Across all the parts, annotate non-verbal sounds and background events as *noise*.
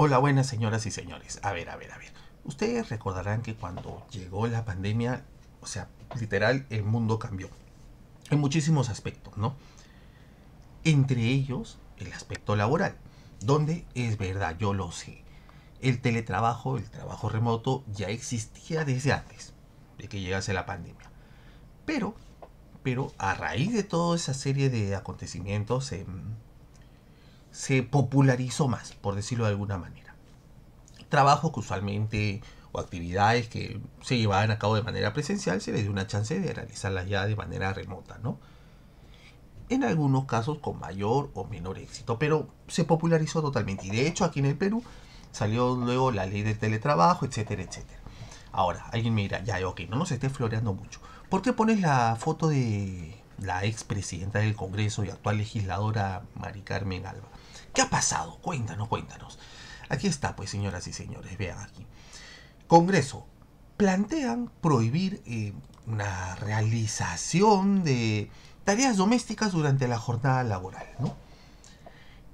Hola, buenas señoras y señores. A ver, a ver, a ver. Ustedes recordarán que cuando llegó la pandemia, o sea, literal, el mundo cambió. En muchísimos aspectos, ¿no? Entre ellos, el aspecto laboral, donde es verdad, yo lo sé. El teletrabajo, el trabajo remoto, ya existía desde antes de que llegase la pandemia. Pero, pero a raíz de toda esa serie de acontecimientos, en se popularizó más, por decirlo de alguna manera. Trabajos que usualmente o actividades que se llevaban a cabo de manera presencial se les dio una chance de realizarlas ya de manera remota, ¿no? En algunos casos con mayor o menor éxito, pero se popularizó totalmente. Y de hecho aquí en el Perú salió luego la ley del teletrabajo, etcétera, etcétera. Ahora, alguien me dirá, ya, ok, no nos esté floreando mucho. ¿Por qué pones la foto de la expresidenta del Congreso y actual legisladora Mari Carmen Alba. ¿Qué ha pasado? Cuéntanos, cuéntanos. Aquí está, pues, señoras y señores, vean aquí. Congreso, plantean prohibir eh, una realización de tareas domésticas durante la jornada laboral, ¿no?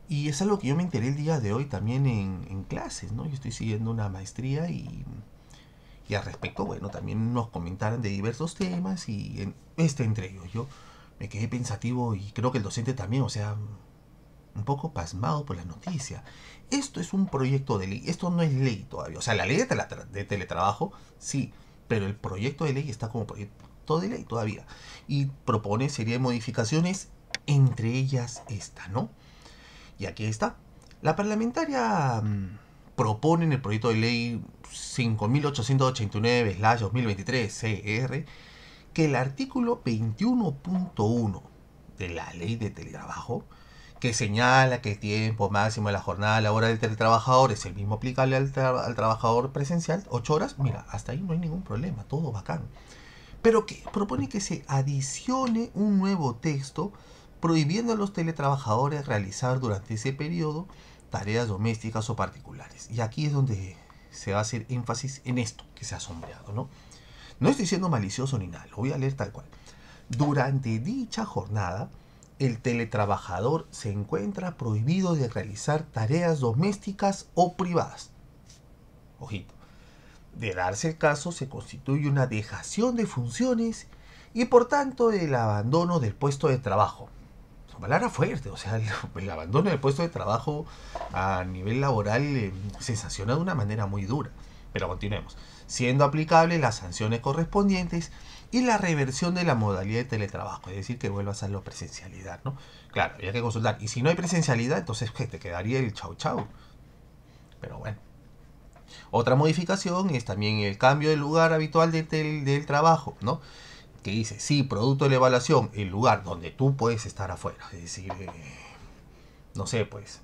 Y es algo que yo me enteré el día de hoy también en, clases, ¿no? Yo estoy siguiendo una maestría y, y, al respecto, bueno, también nos comentaron de diversos temas y en, este entre ellos. Yo me quedé pensativo y creo que el docente también, o sea, un poco pasmado por la noticia. Esto es un proyecto de ley, esto no es ley todavía. O sea, la ley de, teletrabajo, sí, pero el proyecto de ley está como proyecto de ley todavía. Y propone serie de modificaciones, entre ellas esta, ¿no? Y aquí está. La parlamentaria mm, propone en el proyecto de ley 5889-2023-CR que el artículo 21.1 de la ley de teletrabajo, que señala que el tiempo máximo de la jornada hora del teletrabajador es el mismo aplicable al, trabajador presencial, 8 horas, mira, hasta ahí no hay ningún problema, todo bacán. Pero que propone que se adicione un nuevo texto prohibiendo a los teletrabajadores realizar durante ese periodo tareas domésticas o particulares. Y aquí es donde se va a hacer énfasis en esto que se ha asombrado, ¿no? No estoy siendo malicioso ni nada, lo voy a leer tal cual. Durante dicha jornada, el teletrabajador se encuentra prohibido de realizar tareas domésticas o privadas. Ojito. De darse el caso, se constituye una dejación de funciones y por tanto el abandono del puesto de trabajo. Son palabra fuerte, o sea, *laughs* el, abandono del puesto de trabajo a nivel laboral eh, se sanciona de una manera muy dura. Pero continuemos. Siendo aplicables las sanciones correspondientes y la reversión de la modalidad de teletrabajo, es decir, que vuelvas a la presencialidad, ¿no? Claro, había que consultar. Y si no hay presencialidad, entonces te quedaría el chau chau. Pero bueno. Otra modificación es también el cambio del lugar habitual del trabajo, ¿no? Que dice, sí, producto de la evaluación, el lugar donde tú puedes estar afuera. Es decir, eh, no sé, pues,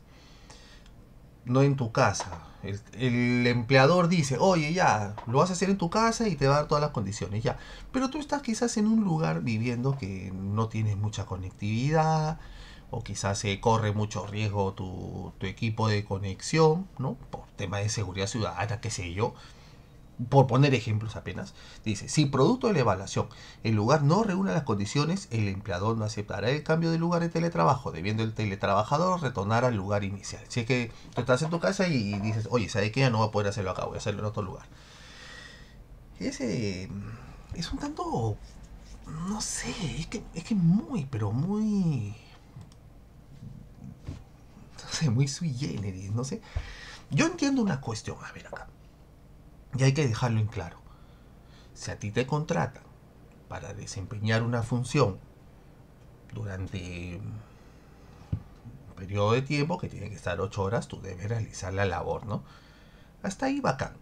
no en tu casa. El, empleador dice, oye, ya, lo vas a hacer en tu casa y te va a dar todas las condiciones, ya. Pero tú estás quizás en un lugar viviendo que no tienes mucha conectividad, o quizás se corre mucho riesgo tu, equipo de conexión, ¿no? Por tema de seguridad ciudadana, qué sé yo por poner ejemplos apenas, dice, si producto de la evaluación el lugar no reúne las condiciones, el empleador no aceptará el cambio de lugar de teletrabajo, debiendo el teletrabajador retornar al lugar inicial. Si es que tú estás en tu casa y, dices, oye, ¿sabes qué? Ya no voy a poder hacerlo acá, voy a hacerlo en otro lugar. Ese es un tanto, no sé, es que es que muy, pero muy... No sé, muy sui generis, no sé. Yo entiendo una cuestión, a ver acá. Y hay que dejarlo en claro. Si a ti te contratan para desempeñar una función durante un periodo de tiempo que tiene que estar 8 horas, tú debes realizar la labor, ¿no? Hasta ahí bacán.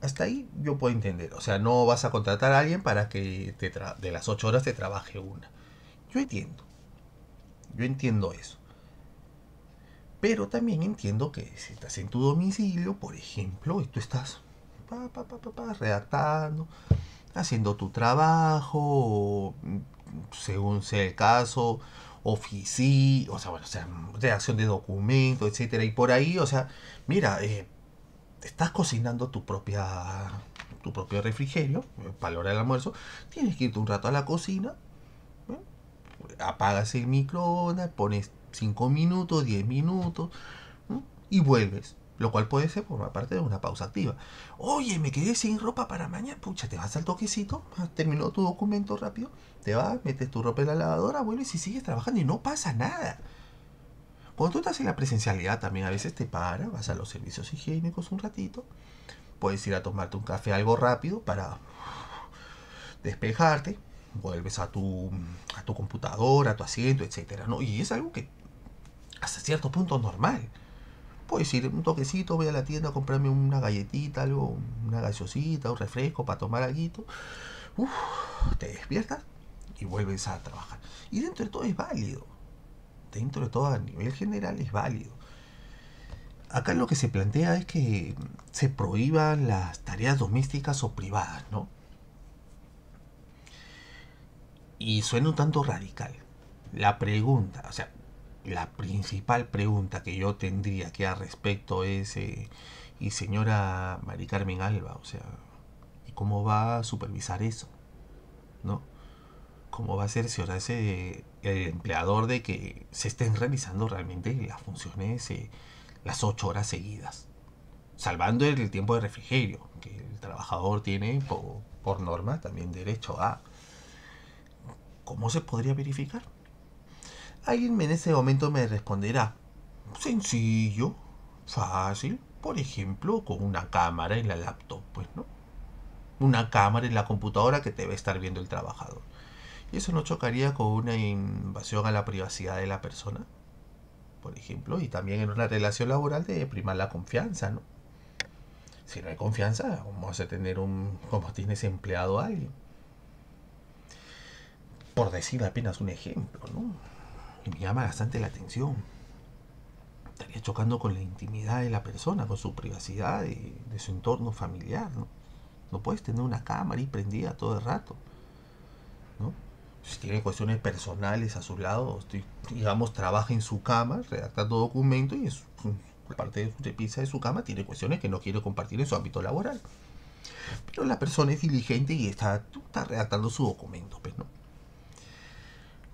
Hasta ahí yo puedo entender. O sea, no vas a contratar a alguien para que te de las 8 horas te trabaje una. Yo entiendo. Yo entiendo eso. Pero también entiendo que si estás en tu domicilio, por ejemplo, y tú estás pa, redactando, haciendo tu trabajo, según sea el caso, ofici, o sea, bueno, sea, redacción de documentos, etcétera, y por ahí, o sea, mira, eh, estás cocinando tu propia tu propio refrigerio eh, para la hora del almuerzo, tienes que irte un rato a la cocina, apagas el microondas, pones 5 minutos, 10 minutos y vuelves. Lo cual puede ser por parte de una pausa activa. Oye, me quedé sin ropa para mañana. Pucha, te vas al toquecito, terminó tu documento rápido, te vas, metes tu ropa en la lavadora, vuelves y sigues trabajando y no pasa nada. Cuando tú estás en la presencialidad también a veces te paras, vas a los servicios higiénicos un ratito, puedes ir a tomarte un café algo rápido para despejarte, vuelves a tu, a tu computadora, a tu asiento, etcétera, ¿no? Y es algo que hasta cierto punto normal puedes ir un toquecito, voy a la tienda a comprarme una galletita, algo, una gaseosita, un refresco para tomar aguito te despiertas y vuelves a trabajar. Y dentro de todo es válido. Dentro de todo, a nivel general, es válido. Acá lo que se plantea es que se prohíban las tareas domésticas o privadas, ¿no? Y suena un tanto radical. La pregunta, o sea, la principal pregunta que yo tendría que al respecto es, eh, y señora Mari Carmen Alba, o sea, cómo va a supervisar eso? ¿No? ¿Cómo va a ser, cerciorarse el empleador de que se estén realizando realmente las funciones eh, las ocho horas seguidas? Salvando el tiempo de refrigerio, que el trabajador tiene por, por norma también derecho a. ¿Cómo se podría verificar? Alguien en ese momento me responderá, sencillo, fácil, por ejemplo, con una cámara en la laptop, pues, ¿no? Una cámara en la computadora que te va a estar viendo el trabajador. ¿Y eso no chocaría con una invasión a la privacidad de la persona? Por ejemplo, y también en una relación laboral de primar la confianza, ¿no? Si no hay confianza, vamos a tener un. como tienes empleado a alguien? Por decir apenas un ejemplo, ¿no? y me llama bastante la atención. Estaría chocando con la intimidad de la persona, con su privacidad y de su entorno familiar. ¿no? no puedes tener una cámara y prendida todo el rato. ¿no? Si tiene cuestiones personales a su lado, digamos, trabaja en su cama, redactando documentos y es parte de su de su cama tiene cuestiones que no quiere compartir en su ámbito laboral. Pero la persona es diligente y está, redactando su documento.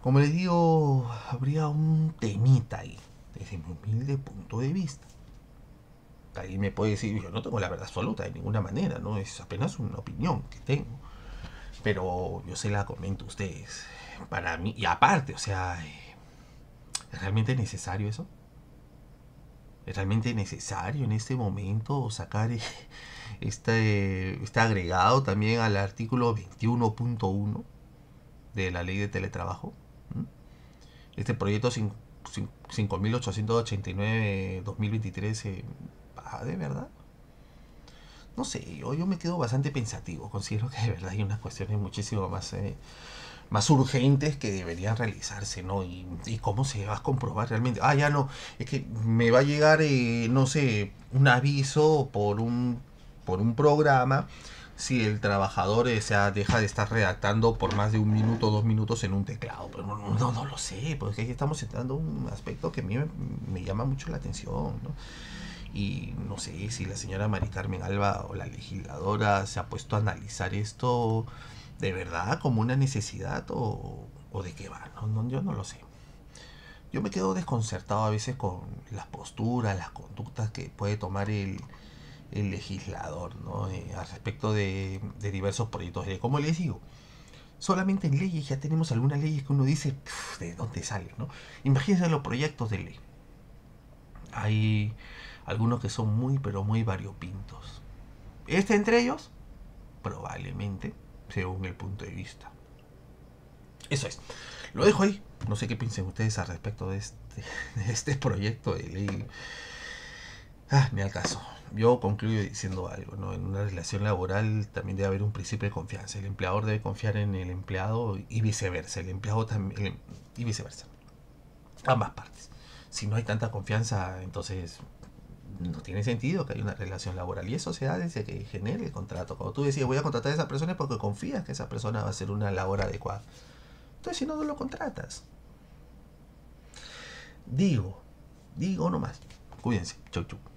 Como les digo, habría un temita ahí, desde mi humilde punto de vista. Ahí me puede decir, yo no tengo la verdad absoluta de ninguna manera, ¿no? Es apenas una opinión que tengo. Pero yo se la comento a ustedes. Para mí, y aparte, o sea, eh, ¿es realmente necesario eso? ¿Es realmente necesario en este momento sacar eh, este, este agregado también al artículo 21.1 de la ley de teletrabajo? Este proyecto 5.889-2023 eh, de verdad. No sé, yo, yo me quedo bastante pensativo. Considero que de verdad hay unas cuestiones muchísimo más, eh, más urgentes que deberían realizarse, ¿no? Y, cómo se va a comprobar realmente. Ah, ya no, es que me va a llegar, eh, no sé, un aviso por un, por un programa si el trabajador eh, deja de estar redactando por más de un minuto, dos minutos en un teclado. Pero no, no, lo sé, porque ahí estamos entrando un aspecto que a mí me, llama mucho la atención. ¿no? Y no sé si la señora Mari Carmen Alba o la legisladora se ha puesto a analizar esto de verdad como una necesidad o, o de qué va. No, no, yo no lo sé. Yo me quedo desconcertado a veces con las posturas, las conductas que puede tomar el, el legislador ¿no? Eh, al respecto de, diversos proyectos de ley. Como les digo, solamente en leyes ya tenemos algunas leyes que uno dice de dónde sale ¿no? Imagínense los proyectos de ley. Hay algunos que son muy, pero muy variopintos. Este entre ellos, probablemente, según el punto de vista. Eso es. Lo dejo ahí. No sé qué piensen ustedes al respecto de este, *laughs* de este proyecto de ley Ah, ni al caso. Yo concluyo diciendo algo, ¿no? En una relación laboral también debe haber un principio de confianza. El empleador debe confiar en el empleado y viceversa. El empleado también. Em-, y viceversa. Ambas partes. Si no hay tanta confianza, entonces no tiene sentido que haya una relación laboral. Y eso se da desde que genere el contrato. Cuando tú decís voy a contratar a esa persona es porque confías que esa persona va a hacer una labor adecuada. Entonces, si no, no lo contratas. Digo, digo nomás. Cuídense. Chau, chau.